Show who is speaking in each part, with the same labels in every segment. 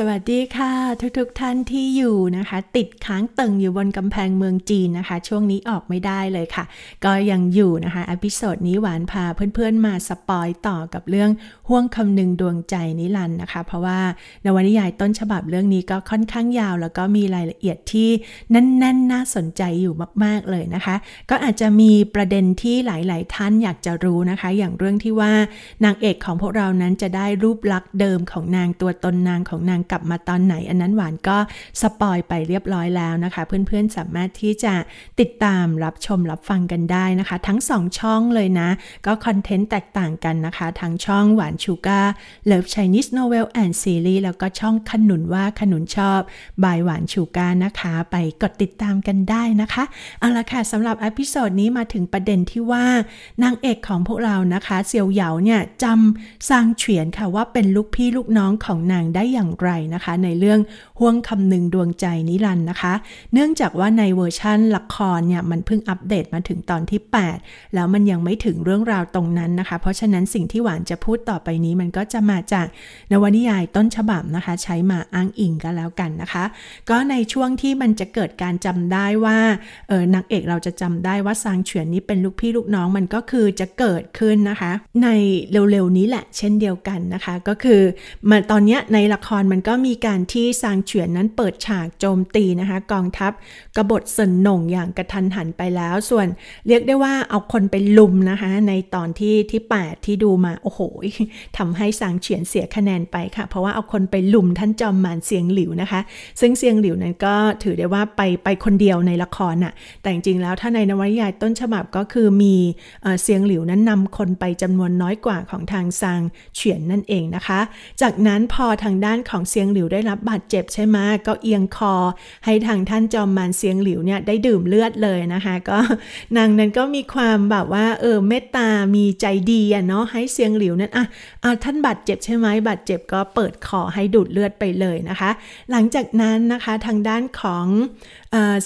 Speaker 1: สวัสดีค่ะทุกๆทท่านที่อยู่นะคะ ติดค้างตึงอยู่บนกำแพงเมืองจีนนะคะ ช่วงนี้ออกไม่ได้เลยค่ะ ก็ยังอยู่นะคะอพิโซดนี้หวานพาเพื่อนๆมาสปอยต่อกับเรื่องห่วงคำนึงดวงใจนิลันนะคะ เพราะว่าในวนิยายต้นฉบับเรื่องนี้ก็ค่อนข้างยาว แล้วก็มีรายละเอียดที่แน่นๆนน่าสนใจอยู่มากๆ เลยนะคะ ก็อาจจะมีประเด็นที่หลาย ๆ ท่านอยากจะรู้นะคะ อย่างเรื่องที่ว่านางเอกของพวกเรานั้นจะได้รูปลักษณ์เดิมของนางตัวตนนางของนางกลับมาตอนไหนอันนั้นหวานก็สปอยไปเรียบร้อยแล้วนะคะ เพื่อนๆสามารถที่จะติดตามรับชมรับฟังกันได้นะคะ ทั้ง2ช่องเลยนะ ก็คอนเทนต์แตกต่างกันนะคะ ทั้งช่องหวานชูการ์เลิฟชไยนิสโนเวลแอนด์ซีรีส์แล้วก็ช่องขนุนว่าขนุนชอบบายหวานชูการ์นะคะไปกดติดตามกันได้นะคะ เอาละค่ะสำหรับอพิโซดนี้มาถึงประเด็นที่ว่า นางเอกของพวกเรานะคะเซียวเหยาเนี่ยจำซางเฉียนค่ะว่าเป็นลูกพี่ลูกน้องของนางได้อย่างไรนะคะในเรื่องห่วงคำหนึ่งดวงใจนิรัน์นะคะ เนื่องจากว่าในเวอร์ชั่นละครเนี่ยมันเพิ่งอัปเดตมาถึงตอนที่ 8 แล้วมันยังไม่ถึงเรื่องราวตรงนั้นนะคะ เพราะฉะนั้นสิ่งที่หวานจะพูดต่อไปนี้มันก็จะมาจากนวนิยายต้นฉบับนะคะใช้มาอ้างอิงกันแล้วกันนะคะ ก็ในช่วงที่มันจะเกิดการจำได้ว่าเออนางเอกเราจะจำได้ว่าซางเฉียนนี้เป็นลูกพี่ลูกน้องมันก็คือจะเกิดขึ้นนะคะ ในเร็วๆนี้แหละเช่นเดียวกันนะคะ ก็คือมาตอนนี้ในละครมันันก็มีการที่ซางเฉียนนั้นเปิดฉากโจมตีนะคะ กองทัพกบฏเซินหน่งอย่างกระทันหันไปแล้วส่วนเรียกได้ว่าเอาคนไปลุมนะคะ ในตอนที่ที่8ที่ดูมาโอ้โหทำให้ซางเฉียนเสียคะแนนไปค่ะ เพราะว่าเอาคนไปลุมท่านจอมมานเสียงหลิวนะคะ ซึ่งเสียงหลิวนั้นก็ถือได้ว่าไปไปคนเดียวในละครน่ะแต่จริงๆแล้วถ้าในนวนิยายต้นฉบับก็คือมีเสียงหลิวนั้นนำคนไปจำนวนน้อยกว่าของทางซางเฉียนนั่นเองนะคะ จากนั้นพอทางด้านของเซียงหลิวได้รับบาดเจ็บใช่ไหมก็เอียงคอให้ทางท่านจอมมานเซียงหลิวเนี่ยได้ดื่มเลือดเลยนะคะก็นางนั้นก็มีความ แบบว่าเออเมตตามีใจดีอ่ะเนาะให้เซียงหลิวนั้นอ่ะอ่ะท่านบาดเจ็บใช่ไหมบาดเจ็บก็เปิดคอให้ดูดเลือดไปเลยนะคะ หลังจากนั้นนะคะทางด้านของ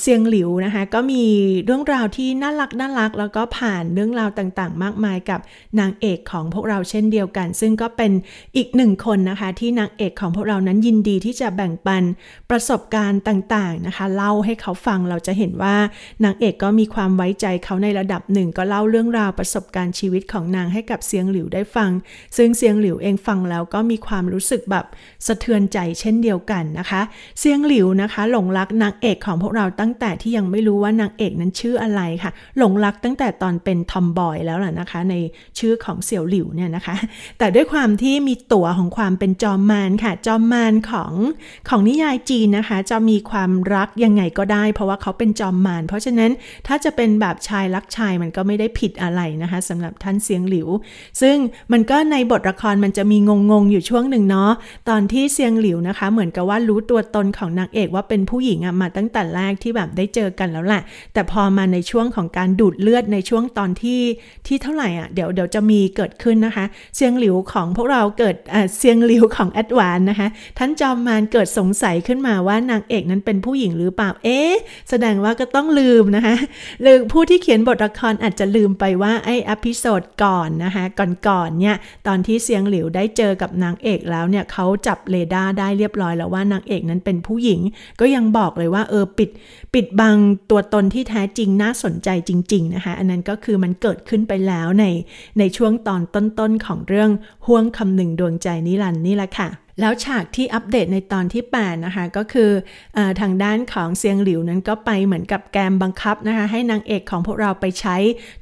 Speaker 1: เซียงหลิวนะคะก็มีเรื่องราวที่น่ารักน่ารัก แล้วก็ผ่านเรื่องราวต่างๆ มากมายกับนางเอกของพวกเราเช่นเดียวกัน ซึ่งก็เป็นอีกหนึ่งคนนะคะ ที่นางเอกของพวกเรานั้นยินดีที่จะแบ่งปันประสบการณ์ต่างๆนะคะ เล่าให้เขาฟังเราจะเห็นว่านางเอกก็มีความไว้ใจเขาในระดับหนึ่งก็เล่าเรื่องราวประสบการณ์ชีวิตของนางให้กับเซียงหลิวได้ฟัง ซึ่งเซียงหลิวเองฟังแล้วก็มีความรู้สึกแบบสะเทือนใจเช่นเดียวกันนะคะเซียงหลิวนะคะหลงรักนางเอกของพวกเราตั้งแต่ที่ยังไม่รู้ว่านางเอกนั้นชื่ออะไรค่ะ หลงรักตั้งแต่ตอนเป็นทอมบอยแล้วล่ะนะคะในชื่อของเสี่ยวหลิวเนี่ยนะคะ แต่ด้วยความที่มีตัวของความเป็นจอมมารค่ะจอมมารของ ของนิยายจีนนะคะ จะมีความรักยังไงก็ได้ เพราะว่าเขาเป็นจอมมารเพราะฉะนั้นถ้าจะเป็นแบบชายรักชายมันก็ไม่ได้ผิดอะไรนะคะสำหรับท่านเสียงหลิว ซึ่งมันก็ในบทละครมันจะมีงงๆอยู่ช่วงหนึ่งเนาะตอนที่เสียงหลิวนะคะ เหมือนกับว่ารู้ตัวตนของนางเอกว่าเป็นผู้หญิงอะมาตั้งแต่รกที่แบบได้เจอกันแล้วแหละ แต่พอมาในช่วงของการดูดเลือดในช่วงตอนที่ที่เท่าไหร่อ่ะเดี๋ยวเดี๋ยวจะมีเกิดขึ้นนะคะเซียงหลิวของพวกเราเกิดเซียงหลิวของแอดวานนะคะ ท่านจอมมารเกิดสงสัยขึ้นมาว่านางเอกนั้นเป็นผู้หญิงหรือเปล่า เอ๊ะ แสดงว่าก็ต้องลืมนะคะ หรือผู้ที่เขียนบทละครอาจจะลืมไปว่าไอ้อพิโซดก่อนนะคะก่อนก่อนเนี่ย ตอนที่เซียงหลิวได้เจอกับนางเอกแล้วเนี่ยเขาจับเรดาร์ได้เรียบร้อยแล้วว่านางเอกนั้นเป็นผู้หญิง ก็ยังบอกเลยว่าเออปิดปิดบังตัวตนที่แท้จริงน่าสนใจจริงๆนะคะ อันนั้นก็คือมันเกิดขึ้นไปแล้ว ในในช่วงตอนต้นๆของเรื่องห่วงคำหนึ่งดวงใจนิรันด์นี่แหละค่ะแล้วฉากที่อัปเดตในตอนที่8นะคะ ก็คืออทางด้านของเซียงหลิวนั้นก็ไปเหมือนกับแกมบังคับนะคะ ให้นางเอกของพวกเราไปใช้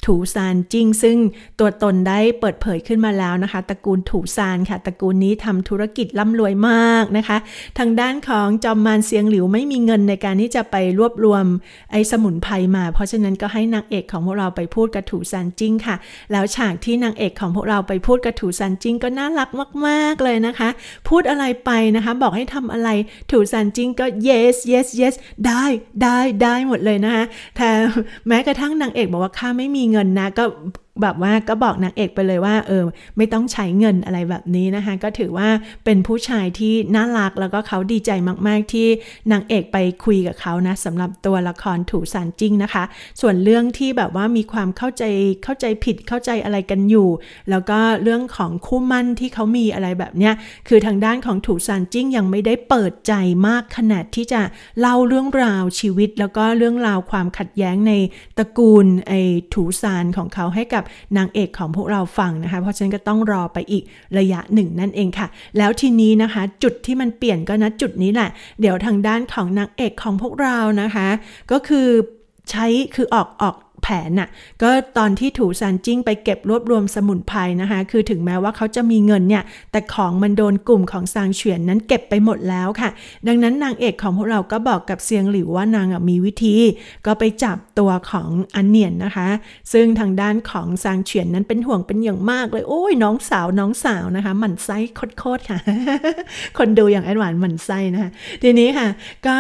Speaker 1: ถูซานจิง ซึ่งตัวตนได้เปิดเผยขึ้นมาแล้วนะคะ ตระกูลถูซานค่ะตระกูลนี้ทำธุรกิจร่ารวยมากนะคะ ทางด้านของจอมมานเซียงหลิวไม่มีเงินในการที่จะไปรวบรวมไอ้สมุนไพรมา เพราะฉะนั้นก็ให้นางเอกของพวกเราไปพูดกับถูซานจิงค่ะ แล้วฉากที่นางเอกของพวกเราไปพูดกับถูซานจิง ก็น่ารักมากๆเลยนะคะพูดดอะไรไปนะคะ บอกให้ทำอะไรถูซันจิงก็ yes yes yes ได้ได้ได้หมดเลยนะคะแต่แม้กระทั่งนางเอกบอกว่าข้าไม่มีเงินนะก็แบบว่าก็บอกนางเอกไปเลยว่าเออไม่ต้องใช้เงินอะไรแบบนี้นะคะ ก็ถือว่าเป็นผู้ชายที่น่ารักแล้วก็เขาดีใจมากๆที่นางเอกไปคุยกับเขานะสำหรับตัวละครถูสารจริงนะคะ ส่วนเรื่องที่แบบว่ามีความเข้าใจเข้าใจผิดเข้าใจอะไรกันอยู่ แล้วก็เรื่องของคู่มั่นที่เขามีอะไรแบบเนี้ย คือทางด้านของถูสารจริงยังไม่ได้เปิดใจมากขนาดที่จะเล่าเรื่องราวชีวิตแล้วก็เรื่องราวความขัดแย้งในตระกูลไอ้ถูสารของเขาให้กับนางเอกของพวกเราฟังนะคะ เพราะฉะนั้นก็ต้องรอไปอีกระยะหนึ่งนั่นเองค่ะ แล้วทีนี้นะคะ จุดที่มันเปลี่ยนก็นะจุดนี้แหละ เดี๋ยวทางด้านของนางเอกของพวกเรานะคะ ก็คือใช้คือออกออกแผนน่ะก็ตอนที่ถูซานจิ้งไปเก็บรวบรวมสมุนไพรนะคะ คือถึงแม้ว่าเขาจะมีเงินเนี่ยแต่ของมันโดนกลุ่มของซางเฉียนนั้นเก็บไปหมดแล้วค่ะ ดังนั้นนางเอกของพวกเราก็บอกกับเซียงหลิวว่านางมีวิธี ก็ไปจับตัวของอันเนียนนะคะ ซึ่งทางด้านของซางเฉียนนั้นเป็นห่วงเป็นอย่างมากเลย โอ้ยน้องสาวน้องสาวนะคะหมันไส้โคตรค่ะคนดูอย่างแอดวานหมันไส้นะคะทีนี้ค่ะก็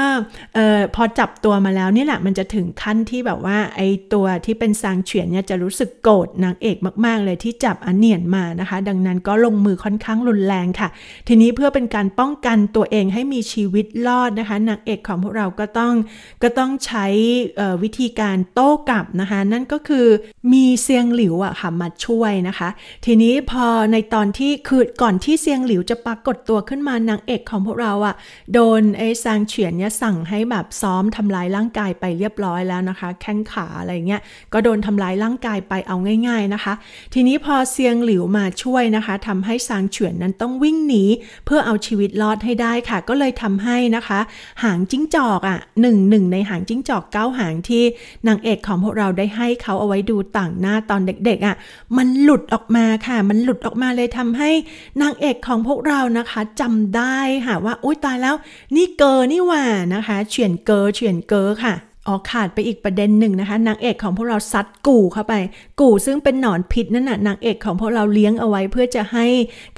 Speaker 1: พอจับตัวมาแล้วนี่แหละ มันจะถึงขั้นที่แบบว่าไอตัวที่เป็นซางเฉียนเนี่ยจะรู้สึกโกรธนางเอกมากๆเลยที่จับอันเนียนมานะคะ ดังนั้นก็ลงมือค่อนข้างรุนแรงค่ะ ทีนี้เพื่อเป็นการป้องกันตัวเองให้มีชีวิตรอดนะคะนางเอกของพวกเราก็ต้องก็ต้องใช้วิธีการโต้กลับนะคะ นั่นก็คือมีเซียงหลิวอะค่ะมาช่วยนะคะ ทีนี้พอในตอนที่คือก่อนที่เซียงหลิวจะปรากฏตัวขึ้นมานางเอกของพวกเราอะโดนไอ้ซางเฉียนเนี่ยสั่งให้แบบซ้อมทำลายร่างกายไปเรียบร้อยแล้วนะคะแข้งขาอะไรเงี้ยยก็โดนทำลายร่างกายไปเอาง่าย ๆนะคะ ทีนี้พอเซียงหลิวมาช่วยนะคะทำให้ซางเฉือนนั้นต้องวิ่งหนีเพื่อเอาชีวิตรอดให้ได้ค่ะ ก็เลยทำให้นะคะ หางจิ้งจอกอ่ะหนึ่งหนึ่งในหางจิ้งจอกเก้าหางที่นางเอกของพวกเราได้ให้เขาเอาไว้ดูต่างหน้าตอนเด็กๆอ่ะมันหลุดออกมาค่ะ มันหลุดออกมาเลยทำให้นางเอกของพวกเรานะคะจำได้ค่ะว่าโอ๊ยตายแล้ว นี่เกอนี่หว่านะคะ เฉียนเกอเฉียนเกอค่ะอ๋อขาดไปอีกประเด็นหนึ่งนะคะนางเอกของพวกเราซัดกู่เข้าไป กู่ซึ่งเป็นหนอนพิษนั่นน่ะนางเอกของพวกเราเลี้ยงเอาไว้ เพื่อจะให้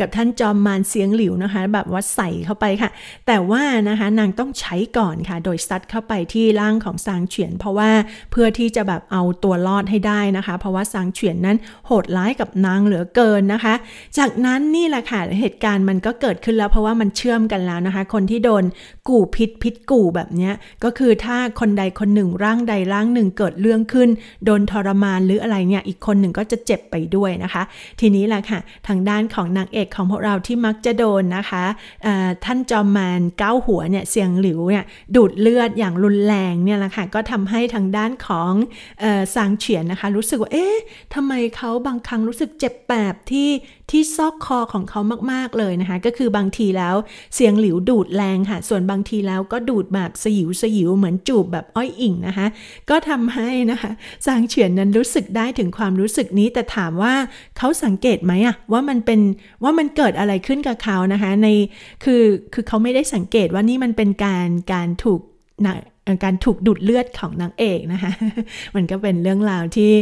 Speaker 1: กับท่านจอมมารเสียงหลิวนะคะ แบบว่าใส่เข้าไปค่ะ แต่ว่านะคะนางต้องใช้ก่อนค่ะโดยซัดเข้าไปที่ร่างของซางเฉียน เพราะว่าเพื่อที่จะแบบเอาตัวรอดให้ได้นะคะ เพราะว่าซางเฉียนนั้นโหดร้ายกับนางเหลือเกินนะคะ จากนั้นนี่แหละค่ะเหตุการณ์มันก็เกิดขึ้นแล้วเพราะว่ามันเชื่อมกันแล้วนะคะ คนที่โดนกู่พิษพิษกู่แบบนี้ก็คือถ้าคนใดคนหนึ่งร่างใดร่างหนึ่งเกิดเรื่องขึ้นโดนทรมานหรืออะไรเนี่ยอีกคนหนึ่งก็จะเจ็บไปด้วยนะคะ ทีนี้แหละค่ะ ทางด้านของนางเอกของพวกเราที่มักจะโดนนะคะท่านจอมมานก้าหัวเนี่ยเสียงหลิวเนี่ยดูดเลือดอย่างรุนแรงเนี่ยแหละค่ะก็ทำให้ทางด้านของสางเฉียนนะคะรู้สึกว่าเอ๊ะทำไมเขาบางครั้งรู้สึกเจ็บแปบที่ที่ซอกคอของเขามากๆเลยนะคะ ก็คือบางทีแล้วเสียงหลิวดูดแรงค่ะส่วนบางทีแล้วก็ดูดแบบสยิวสยิวเหมือนจูบแบบอ้อยอิ่งนะคะก็ทำให้นะคะซางเฉียนนั้นรู้สึกได้ถึงความรู้สึกนี้แต่ถามว่าเขาสังเกตไหมอะว่ามันเป็นว่ามันเกิดอะไรขึ้นกับเขานะคะในคือคือเขาไม่ได้สังเกตว่านี่มันเป็นการการถูกการถูกดูดเลือดของนางเอกนะคะมันก็เป็นเรื่องราวที่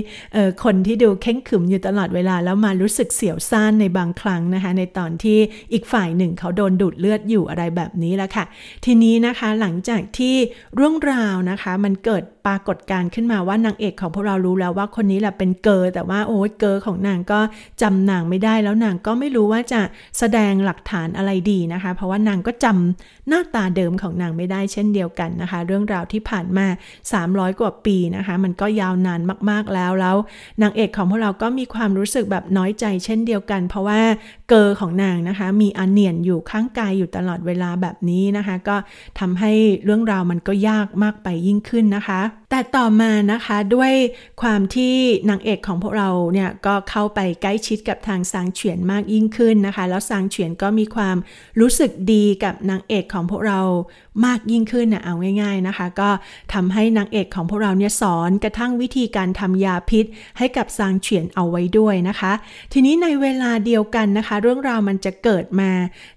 Speaker 1: คนที่ดูเข้งขึมอยู่ตลอดเวลาแล้วมารู้สึกเสียวซ่านในบางครั้งนะคะในตอนที่อีกฝ่ายหนึ่งเขาโดนดูดเลือดอยู่อะไรแบบนี้แล้วค่ะ ทีนี้นะคะหลังจากที่เรื่องราวนะคะมันเกิดปรากฏการขึ้นมาว่านางเอกของพวกเรารู้แล้วว่าคนนี้แหละเป็นเกอแต่ว่าโอ้เกอของนางก็จำนางไม่ได้แล้วนางก็ไม่รู้ว่าจะแสดงหลักฐานอะไรดีนะคะ เพราะว่านางก็จำหน้าตาเดิมของนางไม่ได้เช่นเดียวกันนะคะเรื่องราวที่ผ่านมา 300 กว่าปีนะคะ มันก็ยาวนานมากๆแล้วแล้ว นางเอกของพวกเราก็มีความรู้สึกแบบน้อยใจเช่นเดียวกัน เพราะว่าเกอของนางนะคะ มีอนเนียนอยู่ข้างกายอยู่ตลอดเวลาแบบนี้นะคะ ก็ทำให้เรื่องราวมันก็ยากมากไปยิ่งขึ้นนะคะแต่ต่อมานะคะ ด้วยความที่นางเอกของพวกเราเนี่ยก็เข้าไป ใกล้ชิดกับทางซางเฉียนมากยิ่งขึ้นนะคะ แล้วซางเฉียนก็มีความรู้สึกดีกับนางเอกของพวกเรามากยิ่งขึ้นนะเอาง่ายๆนะคะก็ทำให้นางเอกของพวกเราเนี่ยสอนกระทั่งวิธีการทำยาพิษ ให้กับซางเฉียนเอาไว้ด้วยนะคะ ทีนี้ในเวลาเดียวกันนะคะ เรื่องราวมันจะเกิดมา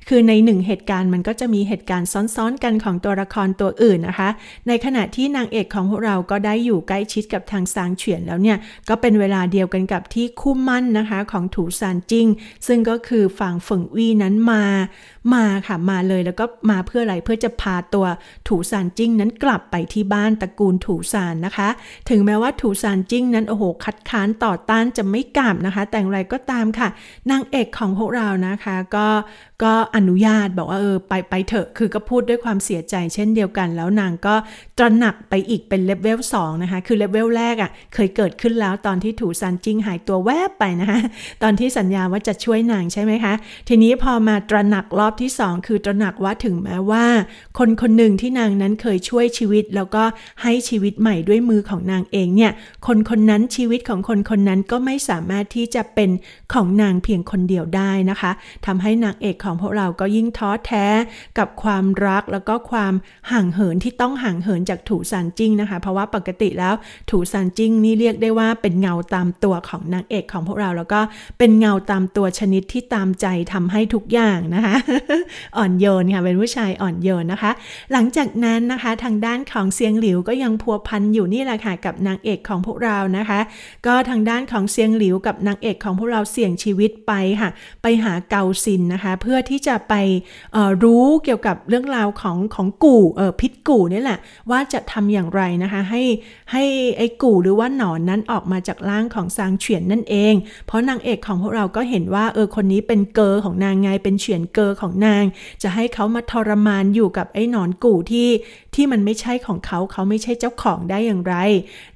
Speaker 1: คือในหนึ่งเหตุการณ์มันก็จะมีเหตุการณ์ซ้อน ๆกันของตัวละครตัวอื่นนะคะ ในขณะที่นางเอกของพวกเราก็ได้อยู่ใกล้ชิดกับทางซางเฉียนแล้วเนี่ย ก็เป็นเวลาเดียวกันกับที่คู่มั่นนะคะของถูซานจิง ซึ่งก็คือฝั่งฝฟ่งวีนั้นมามาค่ะมาเลยแล้วก็มาเพื่ออะไรเพื่อจะพาตัวถูซานจิ้งนั้นกลับไปที่บ้านตระกูลถูซานนะคะ ถึงแม้ว่าถูซานจิ้งนั้นโอ้โหคัดค้านต่อต้านจะไม่กลับนะคะ แต่อะงไรก็ตามค่ะนางเอกของพวกเรานะคะ ก็ก็อนุญาตบอกว่าเออไปไปเถอะคือก็พูดด้วยความเสียใจเช่นเดียวกันแล้วนางก็ตระหนักไปอีกเป็นเลเวล2นะคะคือเลเวลแรกอะ่ะเคยเกิดขึ้นแล้วตอนที่ถูซานจิ้งหายตัวแวบไปนะคะตอนที่สัญญาว่าจะช่วยนางใช่ไหมคะ ทีนี้พอมาตระหนักรอบอบที่สองคือตระหนักว่าถึงแม้ว่า คนคนหนึ่งที่นางนั้นเคยช่วยชีวิต แล้วก็ให้ชีวิตใหม่ด้วยมือของนางเองเนี่ย คนคนนั้นชีวิตของคนคนนั้นก็ไม่สามารถที่จะเป็นของนางเพียงคนเดียวได้นะคะ ทำให้นางเอกของพวกเราก็ยิ่งท้อแท้กับความรัก แล้วก็ความห่างเหินที่ต้องห่างเหินจากถูซันจิ้งนะคะ เพราะว่าปกติแล้วถูซันจิ้งนี่เรียกได้ว่าเป็นเงาตามตัวของนางเอกของพวกเราแล้วก็เป็นเงาตามตัวชนิดที่ตามใจทำให้ทุกอย่างนะคะอ่อนโยนค่ะเป็นผู้ชาย อ่อนโยน นะคะ หลังจากนั้นนะคะทางด้านของเซียงหลิวก็ยังพัวพันอยู่นี่แหละค่ะกับนางเอกของพวกเรานะคะ ก็ทางด้านของเซียงหลิวกับนางเอกของพวกเราเสี่ยงชีวิตไปค่ะไปหาเกาซินนะคะเพื่อที่จะไปรู้เกี่ยวกับเรื่องราวของของกู่พิษกู่นี่แหละว่าจะทำอย่างไรนะคะ ให้ให้ไอ้กู่หรือว่าหนอนนั้นออกมาจากร่างของซางเฉียนนั่นเอง เพราะนางเอกของพวกเราก็เห็นว่าเออคนนี้เป็นเกอของนางไงเป็นเฉียนเกอของนาง จะให้เขามาทรมานอยู่กับไอ้หนอนกู่ที่ที่มันไม่ใช่ของเขาเขาไม่ใช่เจ้าของได้อย่างไร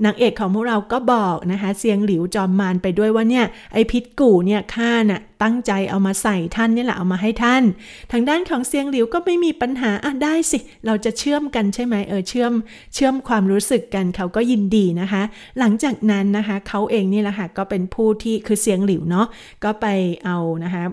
Speaker 1: นางเอกของพวกเราก็บอกนะคะเซียงหลิวจอมมารไปด้วยว่าเนี่ยไอ้พิษกู่เนี่ยข้าน่ะตั้งใจเอามาใส่ท่านนี่แหละเอามาให้ท่าน ทางด้านของเซียงหลิวก็ไม่มีปัญหา อ่ะได้สิเราจะเชื่อมกันใช่ไหมเออเชื่อม เชื่อมความรู้สึกกันเขาก็ยินดีนะคะ หลังจากนั้นนะคะเขาเองนี่แหละค่ะก็เป็นผู้ที่คือเซียงหลิวเนาะก็ไปเอานะคะ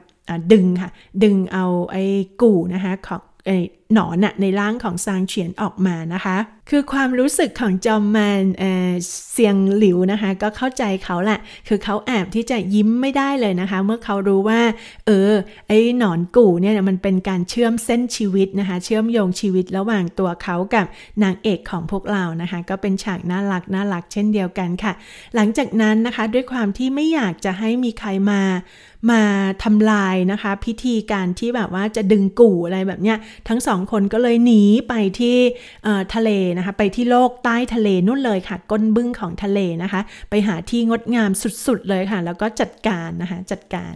Speaker 1: ดึงค่ะ ดึงเอาไอ้กู่นะคะ ของไอหนอนในร่างของซางเฉียนออกมานะคะ คือความรู้สึกของจอมมันเออเซียงหลิวนะคะ ก็เข้าใจเขาแหละคือเขาแอบที่จะยิ้มไม่ได้เลยนะคะ เมื่อเขารู้ว่า เออไอหนอนกู่เนี่ยมันเป็นการเชื่อมเส้นชีวิต นะคะ เชื่อมโยงชีวิตระหว่างตัวเขากับนางเอกของพวกเรานะคะ ก็เป็นฉากน่ารักน่ารักเช่นเดียวกันค่ะ หลังจากนั้นนะคะด้วยความที่ไม่อยากจะให้มีใครมามาทำลายนะคะ พิธีการที่แบบว่าจะดึงกู่อะไรแบบเนี้ยทั้งสองงคนก็เลยหนีไปที่ทะเลนะคะไปที่โลกใต้ทะเลนู่นเลยค่ะก้นบึ้งของทะเลนะคะไปหาที่งดงามสุดๆเลยค่ะแล้วก็จัดการนะคะจัดการ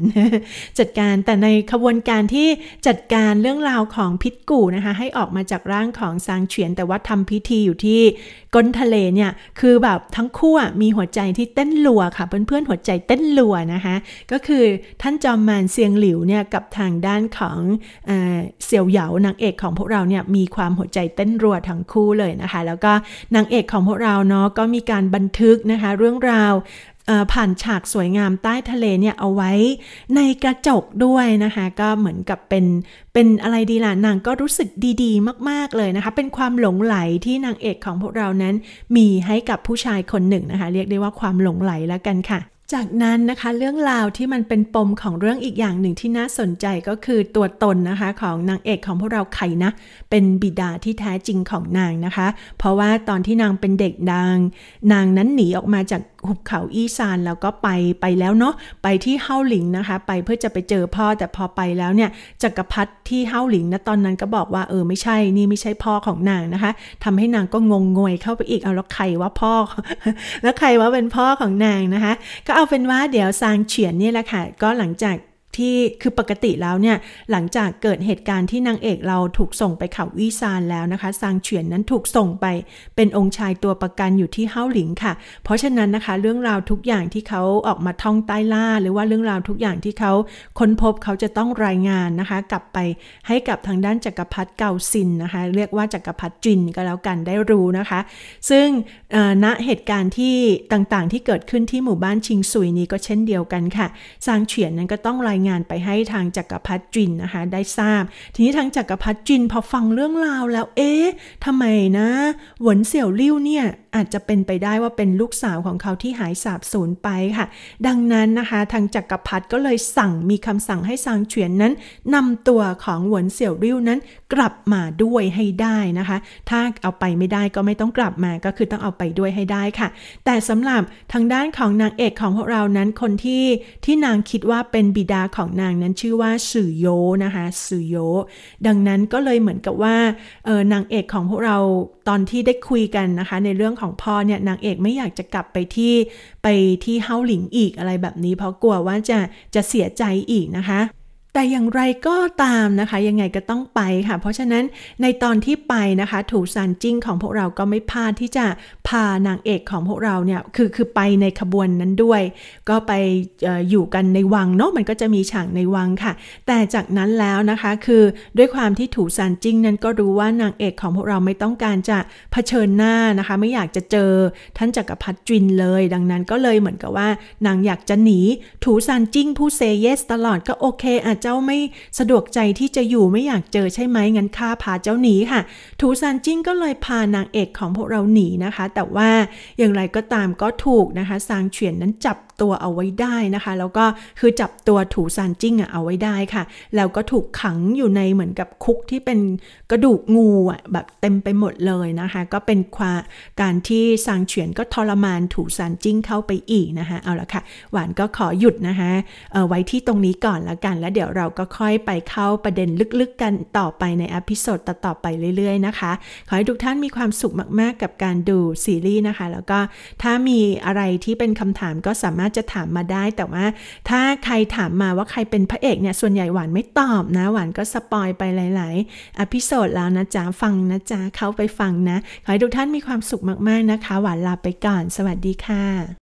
Speaker 1: จัดการแต่ในขบวนการที่จัดการเรื่องราวของพิษกู่นะคะให้ออกมาจากร่างของซางเฉียนแต่ว่าทำพิธีอยู่ที่ก้นทะเลเนี่ยคือแบบทั้งคู่มีหัวใจที่เต้นรัวค่ะเพื่อนๆหัวใจเต้นรัวนะคะก็คือท่านจอมมานเซียงหลิวเนี่ยกับทางด้านของเสี่ยวเหยานางเอกของของพวกเราเนี่ยมีความหัวใจเต้นรัวทั้งคู่เลยนะคะแล้วก็นางเอกของพวกเราเนาะก็มีการบันทึกนะคะเรื่องราวผ่านฉากสวยงามใต้ทะเลเนี่ยเอาไว้ในกระจกด้วยนะคะก็เหมือนกับเป็นเป็นอะไรดีล่ะนางก็รู้สึกดีๆมากๆเลยนะคะเป็นความหลงไหลที่นางเอกของพวกเรานั้นมีให้กับผู้ชายคนหนึ่งนะคะ เรียกได้ว่าความหลงไหลแล้วกันค่ะจากนั้นนะคะเรื่องราวที่มันเป็นปมของเรื่องอีกอย่างหนึ่งที่น่าสนใจก็คือตัวตนนะคะของนางเอกของพวกเราไข่นะ เป็นบิดาที่แท้จริงของนางนะคะ เพราะว่าตอนที่นางเป็นเด็กนางนางนั้นหนีออกมาจากหุบเขาอีซานแล้วก็ไปไปแล้วเนาะไปที่เฮาหลิงนะคะ ไปเพื่อจะไปเจอพ่อแต่พอไปแล้วเนี่ยจักรพรรดิที่เฮาหลิงนะตอนนั้นก็บอกว่า เออไม่ใช่ นี่ไม่ใช่พ่อของนางนะคะ ทำให้นางก็งงงวยเข้าไปอีกเอาแล้วใครว่าพ่อ แล้วใครว่าเป็นพ่อของนางนะคะ ก็เอาเป็นว่าเดี๋ยวซางเฉียนเนี่ยแหละค่ะ ก็หลังจากที่คือปกติแล้วเนี่ยหลังจากเกิดเหตุการณ์ที่นางเอกเราถูกส่งไปเขาวีซานแล้วนะคะซางเฉียนนั้นถูกส่งไป เป็นองค์ชายตัวประกันอยู่ที่เฮาหลิงค่ะเพราะฉะนั้นนะคะเรื่องราวทุกอย่างที่เขาออกมาท่องใต้ล่า หรือว่าเรื่องราวทุกอย่างที่เขาค้นพบเขาจะต้องรายงานนะคะ กลับไปให้กับทางด้านจักรพรรดิเกาซินนะคะเรียกว่าจักรพรรดิจินก็แล้วกันได้รู้นะคะ ซึ่งณเหตุการณ์ที่ต่างๆที่เกิดขึ้นที่หมู่บ้านชิงซุยนี้ก็เช่นเดียวกันค่ะซางเฉียนนั้นก็ต้องรายงานงานไปให้ทางจักรพรรดิจินนะคะได้ทราบ ทีนี้ทางจักรพรรดิจินพอฟังเรื่องราวแล้วเอ๊ะทำไมนะ หวนเสี่ยวลิ่วเนี่ยอาจจะเป็นไปได้ว่าเป็นลูกสาวของเขาที่หายสาบสูญไปค่ะ ดังนั้นนะคะ ทางจักรพรรดิก็เลยสั่งมีคำสั่งให้ซางเฉียนนั้นนำตัวของหวนเสี่ยวลิ่วนั้นกลับมาด้วยให้ได้นะคะ ถ้าเอาไปไม่ได้ก็ไม่ต้องกลับมาก็คือต้องเอาไปด้วยให้ได้ค่ะ แต่สำหรับทางด้านของนางเอกของพวกเรานั้นคนที่ที่นางคิดว่าเป็นบิดาของนางนั้นชื่อว่าสื่อโยนะคะ สื่อโยดังนั้นก็เลยเหมือนกับว่าเออนางเอกของพวกเราตอนที่ได้คุยกันนะคะในเรื่องของพ่อเนี่ยนางเอกไม่อยากจะกลับไปที่ไปที่เฮาหลิงอีกอะไรแบบนี้เพราะกลัวว่าจะจะเสียใจอีกนะคะแต่อย่างไรก็ตามนะคะยังไงก็ต้องไปค่ะ เพราะฉะนั้นในตอนที่ไปนะคะถูซานจิ้งของพวกเราก็ไม่พลาดที่จะพานางเอกของพวกเราเนี่ยคือคือไปในขบวนนั้นด้วย ก็ไปออยู่กันในวังเนาะมันก็จะมีฉากในวังค่ะ แต่จากนั้นแล้วนะคะคือด้วยความที่ถูซานจิ้งนั้นก็รู้ว่านางเอกของพวกเราไม่ต้องการจะะเผชิญหน้านะคะ ไม่อยากจะเจอท่านจักรพรรดิจินเลย ดังนั้นก็เลยเหมือนกับว่านางอยากจะหนีถูซานจิ้งผู้เซเยสตลอดก็โอเคอาเจ้าไม่สะดวกใจที่จะอยู่ไม่อยากเจอใช่ไหมงั้นข้าพาเจ้าหนีค่ะ ถูซานจิ้งก็เลยพานางเอก ของพวกเราหนีนะคะ แต่ว่าอย่างไรก็ตามก็ถูกนะคะซางเฉียนนั้นจับตัวเอาไว้ได้นะคะแล้วก็คือจับตัวถูซานจิ้งอะเอาไว้ได้ค่ะ แล้วก็ถูกขังอยู่ในเหมือนกับคุกที่เป็นกระดูกงูอะแบบเต็มไปหมดเลยนะคะ ก็เป็นความการที่ซางเฉียนก็ทรมานถูซานจิ้งเข้าไปอีกนะคะเอาละค่ะหวานก็ขอหยุดนะคะไว้ที่ตรงนี้ก่อนแล้วกันแล้วเดี๋ยวยวเราก็ค่อยไปเข้าประเด็นลึกๆกันต่อไปในอพิโซดต่อๆไปเรื่อยๆนะคะ ขอให้ทุกท่านมีความสุขมากๆกับการดูซีรีส์นะคะ แล้วก็ถ้ามีอะไรที่เป็นคำถามก็สามารถจะถามมาได้ แต่ว่าถ้าใครถามมาว่าใครเป็นพระเอกเนี่ยส่วนใหญ่หวานไม่ตอบนะหวานก็สปอยไปหลาย ๆอพิโซดแล้วนะจ๊ะฟังนะจ๊ะเข้าไปฟังนะ ขอให้ทุกท่านมีความสุขมากๆนะคะ หวานลาไปก่อน สวัสดีค่ะ